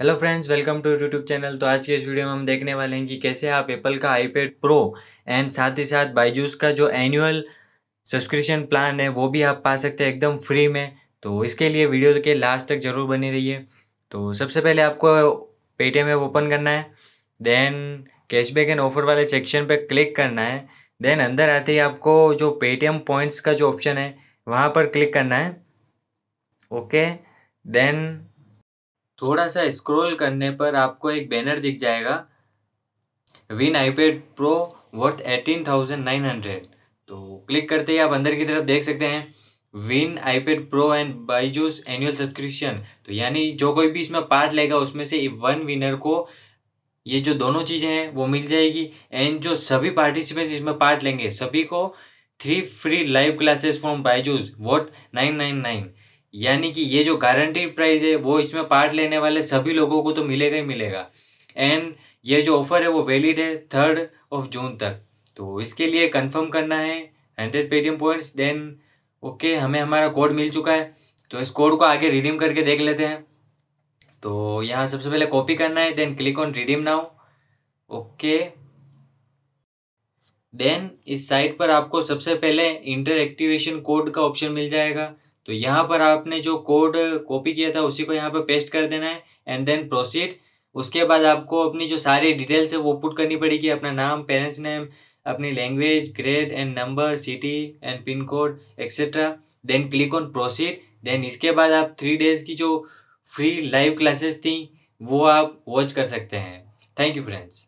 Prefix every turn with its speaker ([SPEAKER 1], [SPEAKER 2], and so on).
[SPEAKER 1] hello friends welcome to YouTube channel तो आज के इस वीडियो में हम देखने वाले हैं कि कैसे आप एप्पल का आईपैड प्रो एंड साथ ही साथ बाइजूस का जो एनुअल सब्सक्रिप्शन प्लान है वो भी आप पा सकते हैं एकदम फ्री में तो इसके लिए वीडियो के लास्ट तक ज़रूर बनी रहिए तो सबसे पहले आपको पेटीएम ऐप ओपन करना है देन कैशबैक एंड ऑफर वाले सेक्शन पर क्लिक करना है देन अंदर आते ही आपको जो पेटीएम पॉइंट्स का जो ऑप्शन है वहाँ पर क्लिक करना है ओके देन थोड़ा सा स्क्रॉल करने पर आपको एक बैनर दिख जाएगा win iPad pro worth eighteen thousand nine hundred तो क्लिक करते ही आप अंदर की तरफ देख सकते हैं win iPad pro and Byju's annual subscription तो यानी जो कोई भी इसमें पार्ट लेगा उसमें से वन विनर को ये जो दोनों चीज़ें हैं वो मिल जाएगी एंड जो सभी पार्टिसिपेंट्स इसमें पार्ट लेंगे सभी को three free live classes from Byju's worth nine nine nine यानी कि ये जो गारंटी प्राइस है वो इसमें पार्ट लेने वाले सभी लोगों को तो मिलेगा ही मिलेगा एंड ये जो ऑफ़र है वो वैलिड है थर्ड ऑफ जून तक तो इसके लिए कंफर्म करना है hundred Paytm points then okay हमें हमारा कोड मिल चुका है तो इस कोड को आगे रिडीम करके देख लेते हैं तो यहाँ सबसे पहले कॉपी करना है then click on redeem now okay then इस साइट पर आपको सबसे पहले इंटर एक्टिवेशन कोड का ऑप्शन मिल जाएगा तो यहाँ पर आपने जो कोड कॉपी किया था उसी को यहाँ पर पेस्ट कर देना है एंड देन प्रोसीड उसके बाद आपको अपनी जो सारी डिटेल्स है वो पुट करनी पड़ेगी अपना नाम पेरेंट्स नेम अपनी language grade and number city and pin code etcetera then click on proceed then इसके बाद आप थ्री डेज़ की जो फ्री लाइव क्लासेस थी वो आप वॉच कर सकते हैं थैंक यू फ्रेंड्स